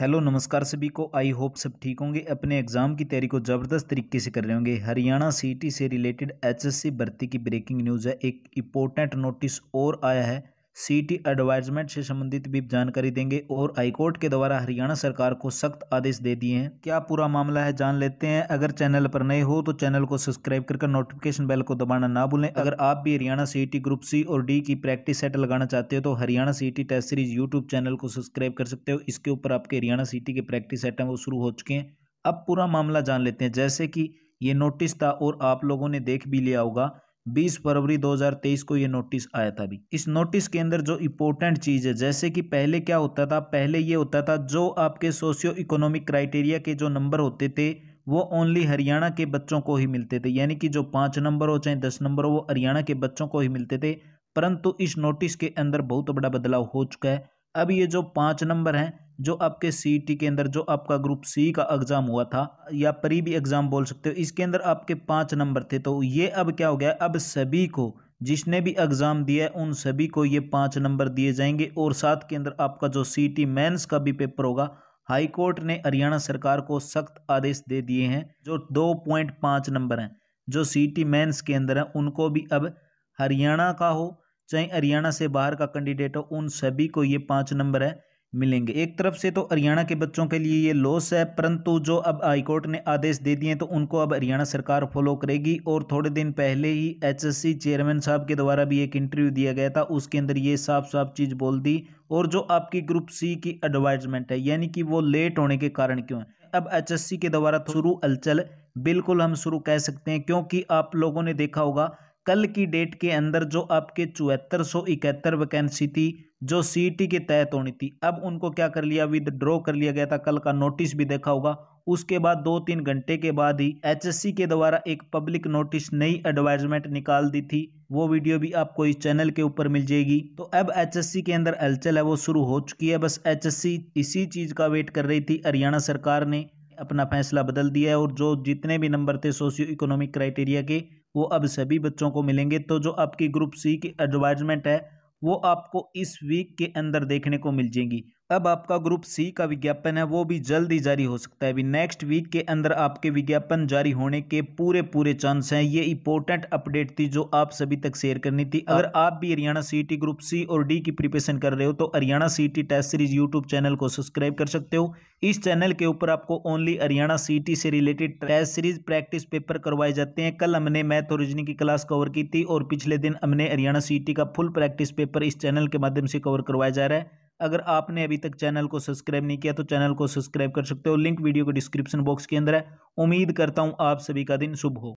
Hello नमस्कार सभी को आई होप सब ठीक होंगे अपने एग्जाम की तैयारी को ज़बरदस्त तरीके से कर रहे होंगे हरियाणा सिटी से रिलेटेड एचएससी भर्ती की ब्रेकिंग न्यूज़ है एक इंपॉर्टेंट नोटिस और आया है सिटी एडवाइजमेंट से संबंधित भी जानकारी देंगे और हाईकोर्ट के द्वारा हरियाणा सरकार को सख्त आदेश दे दिए हैं क्या पूरा मामला है जान लेते हैं अगर चैनल पर नए हो तो चैनल को सब्सक्राइब कर नोटिफिकेशन बेल को दबाना ना भूलें अगर आप भी हरियाणा सिटी ग्रुप सी और डी की प्रैक्टिस सेट लगाना चाहते हो तो Haryana CET test series YouTube channel को सब्सक्राइब कर सकते हो इसके ऊपर आपके हरियाणा सिटी के प्रैक्टिस सेट हैं वो शुरू हो चुके हैं अब पूरा मामला जान लेते हैं जैसे कि ये नोटिस था और आप लोगों ने देख भी लिया होगा बीस फरवरी 2023 को ये नोटिस आया था अभी इस नोटिस के अंदर जो इम्पोर्टेंट चीज़ है जैसे कि पहले क्या होता था पहले ये होता था जो आपके सोशियो इकोनॉमिक क्राइटेरिया के जो नंबर होते थे वो ओनली हरियाणा के बच्चों को ही मिलते थे यानी कि जो पाँच नंबर हो चाहे दस नंबर हो वो हरियाणा के बच्चों को ही मिलते थे परंतु इस नोटिस के अंदर बहुत बड़ा बदलाव हो चुका है अब ये जो पाँच नंबर हैं जो आपके सी टी के अंदर जो आपका ग्रुप सी का एग्ज़ाम हुआ था या परी भी एग्ज़ाम बोल सकते हो इसके अंदर आपके पाँच नंबर थे तो ये अब क्या हो गया अब सभी को जिसने भी एग्ज़ाम दिया है उन सभी को ये पाँच नंबर दिए जाएंगे और साथ के अंदर आपका जो सी टी मेन्स का भी पेपर होगा हाई कोर्ट ने हरियाणा सरकार को सख्त आदेश दे दिए हैं जो दो पॉइंट पाँच नंबर हैं जो सी टी मेन्स के अंदर हैं उनको भी अब हरियाणा का हो चाहे हरियाणा से बाहर का कैंडिडेट हो उन सभी को ये पाँच नंबर है मिलेंगे एक तरफ से तो हरियाणा के बच्चों के लिए ये लॉस है परंतु जो अब हाईकोर्ट ने आदेश दे दिए तो उनको अब हरियाणा सरकार फॉलो करेगी और थोड़े दिन पहले ही एचएससी चेयरमैन साहब के द्वारा भी एक इंटरव्यू दिया गया था उसके अंदर ये साफ साफ चीज़ बोल दी और जो आपकी ग्रुप सी की एडवाइजमेंट है यानी कि वो लेट होने के कारण क्यों है अब एच के द्वारा शुरू हलचल बिल्कुल हम शुरू कह सकते हैं क्योंकि आप लोगों ने देखा होगा कल की डेट के अंदर जो आपके चौहत्तर सौ इकहत्तर वैकेंसी थी जो सीटी e के तहत होनी थी अब उनको क्या कर लिया विदड्रॉ कर लिया गया था कल का नोटिस भी देखा होगा उसके बाद दो तीन घंटे के बाद ही एचएससी के द्वारा एक पब्लिक नोटिस नई एडवाइजमेंट निकाल दी थी वो वीडियो भी आपको इस चैनल के ऊपर मिल जाएगी तो अब एचएससी के अंदर हलचल है वो शुरू हो चुकी है बस एचएससी इसी चीज़ का वेट कर रही थी हरियाणा सरकार ने अपना फैसला बदल दिया है और जो जितने भी नंबर थे सोशियो इकोनॉमिक क्राइटेरिया के वो अब सभी बच्चों को मिलेंगे तो जो आपकी ग्रुप सी की एडवाइजमेंट है वो आपको इस वीक के अंदर देखने को मिल जाएगी अब आपका ग्रुप सी का विज्ञापन है वो भी जल्द ही जारी हो सकता है अभी नेक्स्ट वीक के अंदर आपके विज्ञापन जारी होने के पूरे पूरे चांस हैं ये इंपॉर्टेंट अपडेट थी जो आप सभी तक शेयर करनी थी अगर हाँ। आप भी हरियाणा सी ग्रुप सी और डी की प्रिपरेशन कर रहे हो तो Haryana C test series YouTube channel को सब्सक्राइब कर सकते हो इस चैनल के ऊपर आपको ओनली हरियाणा सी से related test series practice paper करवाए जाते हैं कल हमने मैथ और रीजनिंग की क्लास कवर की थी और पिछले दिन हमने हरियाणा सी का फुल प्रैक्टिस पेपर इस चैनल के माध्यम से कवर करवाया जा रहा है अगर आपने अभी तक चैनल को सब्सक्राइब नहीं किया तो चैनल को सब्सक्राइब कर सकते हो लिंक वीडियो के डिस्क्रिप्शन बॉक्स के अंदर है उम्मीद करता हूँ आप सभी का दिन शुभ हो